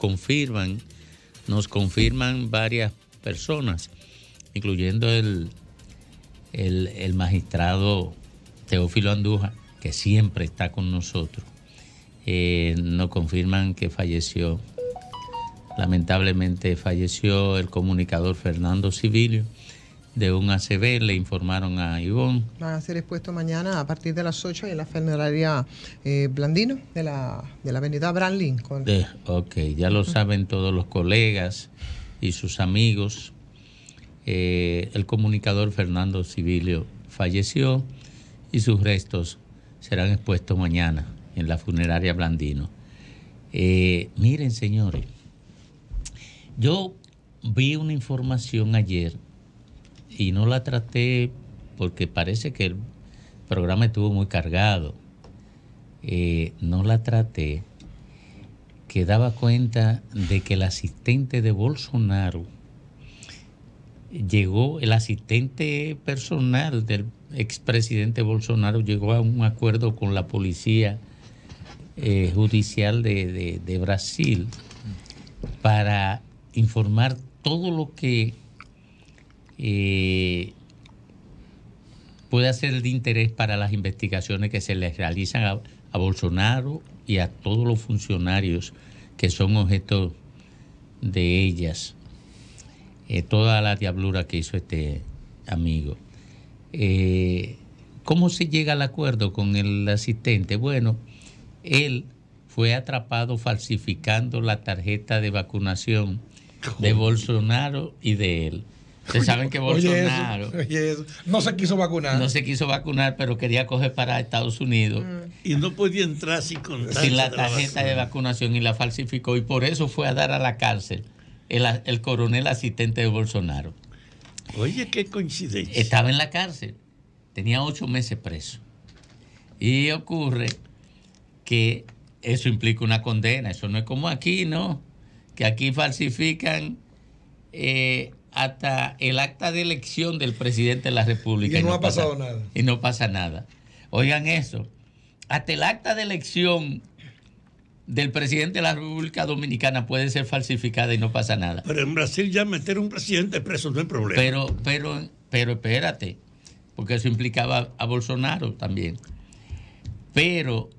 confirman, nos confirman varias personas, incluyendo el, el, magistrado Teófilo Andújar, que siempre está con nosotros. Eh, nos confirman que falleció, lamentablemente falleció el comunicador Fernando Civilio de un ACB le informaron a Ivonne. Van a ser expuestos mañana a partir de las 8 en la funeraria eh, Blandino de la, avenida Brandlin. ok, ya lo saben todos los colegas y sus amigos. Eh, el comunicador Fernando Civilio falleció y sus restos serán expuestos mañana en la funeraria Blandino. Eh, miren, señores, yo vi una información ayer y no la traté porque parece que el programa estuvo muy cargado. Eh, no la traté, que daba cuenta de que el asistente de Bolsonaro llegó, el asistente personal del expresidente Bolsonaro llegó a un acuerdo con la policía eh, judicial de Brasil para informar todo lo que puede puede ser de interés para las investigaciones que se les realizan a, Bolsonaro y a todos los funcionarios que son objeto de ellas. Eh, toda la diablura que hizo este amigo. Eh, ¿Cómo se llega al acuerdo con el asistente? Bueno, él fue atrapado falsificando la tarjeta de vacunación de Bolsonaro y de él. Ustedes saben que Bolsonaro. No se quiso vacunar. No se quiso vacunar, pero quería coger para Estados Unidos. Mm. Y no podía entrar sin contar. Sin la tarjeta de, vacunación y la falsificó. Y por eso fue a dar a la cárcel el, el coronel asistente de Bolsonaro. Oye, qué coincidencia. Estaba en la cárcel. Tenía ocho meses preso. Y ocurre que eso implica una condena. Eso no es como aquí, ¿no? Que aquí falsifican. Eh, hasta el acta de elección del presidente de la República. Y no, ha pasado nada. Y no pasa nada. Oigan eso. Hasta el acta de elección del presidente de la República Dominicana puede ser falsificada y no pasa nada. Pero en Brasil ya meter un presidente preso no es problema. Pero, pero, pero espérate, porque eso implicaba a Bolsonaro también. Pero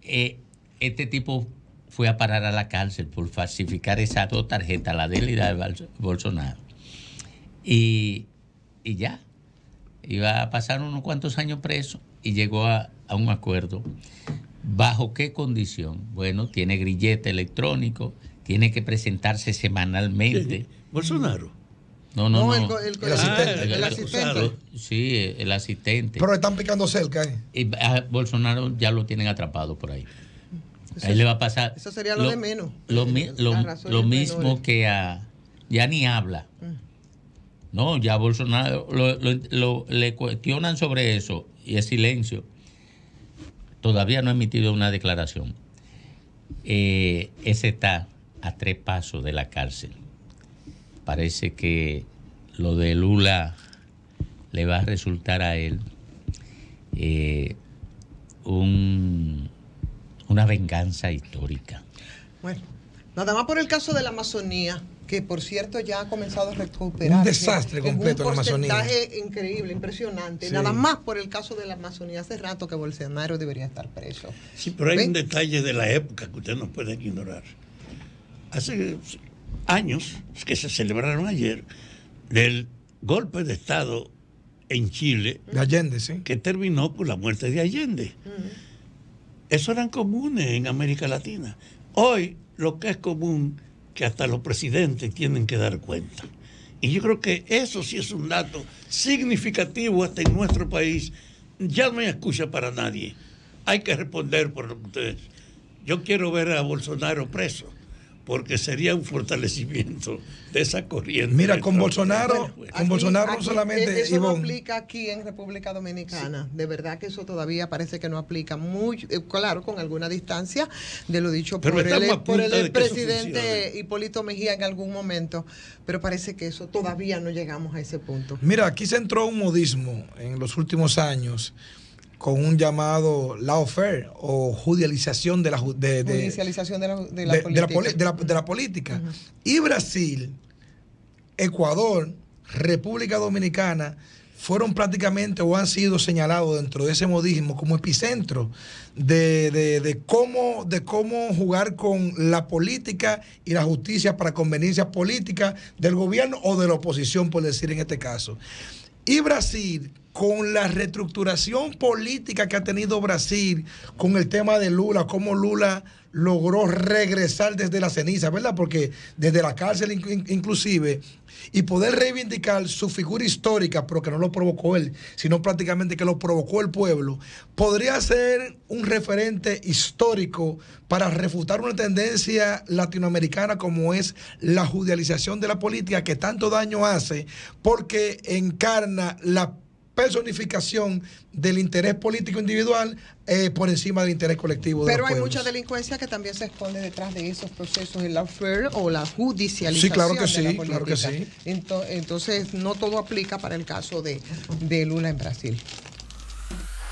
eh, este tipo fue a parar a la cárcel por falsificar esa dos tarjetas, la de la de Bolsonaro y, ya. Iba a pasar unos cuantos años preso y llegó a, un acuerdo. ¿Bajo qué condición? Bueno, tiene grillete electrónico, tiene que presentarse semanalmente. Bolsonaro. No, no, no. El, asistente, el, asistente. Sí, el asistente. Pero están picando cerca. ¿eh? Y ah, Bolsonaro ya lo tienen atrapado por ahí. Eso, le va a pasar. sería lo, de menos. Lo, mismo que a. Ya ni habla. Mm. No, ya Bolsonaro lo, le cuestionan sobre eso y es silencio. Todavía no ha emitido una declaración. Eh, ese está a tres pasos de la cárcel. Parece que lo de Lula le va a resultar a él eh, una venganza histórica. Bueno, nada más por el caso de la Amazonía que por cierto ya ha comenzado a recuperar. Un desastre completo en la Amazonía. Un porcentaje increíble, impresionante. Nada más por el caso de la Amazonía. Hace rato que Bolsonaro debería estar preso. Sí, pero hay un detalle de la época que usted no puede ignorar. Hace años que se celebraron ayer del golpe de Estado en Chile. De Allende, sí. Que terminó por la muerte de Allende. Eso eran comunes en América Latina. Hoy lo que es común que hasta los presidentes tienen que dar cuenta. Y yo creo que eso sí es un dato significativo hasta en nuestro país. Ya no hay escucha para nadie. Hay que responder por ustedes. Yo quiero ver a Bolsonaro preso porque sería un fortalecimiento de esa corriente. Mira, con Bolsonaro, con Bolsonaro solamente eso no aplica aquí en República Dominicana. De verdad que eso todavía parece que no aplica muy eh, claro, con alguna distancia de lo dicho por el, por el presidente Hipólito Mejía en algún momento, pero parece que eso todavía no llegamos a ese punto. Mira, aquí se entró un modismo en los últimos años con un llamado lawfare o judicialización de la de, de, judicialización de la, política. Y Brasil, Ecuador, República Dominicana fueron prácticamente o han sido señalados dentro de ese modismo como epicentro de, cómo, de cómo jugar con la política y la justicia para conveniencia políticas del gobierno o de la oposición, por decir en este caso. Y Brasil, con la reestructuración política que ha tenido Brasil, con el tema de Lula, como Lula logró regresar desde la ceniza, ¿verdad? Porque desde la cárcel inclusive, y poder reivindicar su figura histórica, pero que no lo provocó él, sino prácticamente que lo provocó el pueblo, podría ser un referente histórico para refutar una tendencia latinoamericana como es la judicialización de la política que tanto daño hace, porque encarna la personificación del interés político individual eh, por encima del interés colectivo. De Pero hay mucha delincuencia que también se esconde detrás de esos procesos en la o la judicialización. Sí, claro que sí, claro que sí. Entonces, no todo aplica para el caso de Lula en Brasil.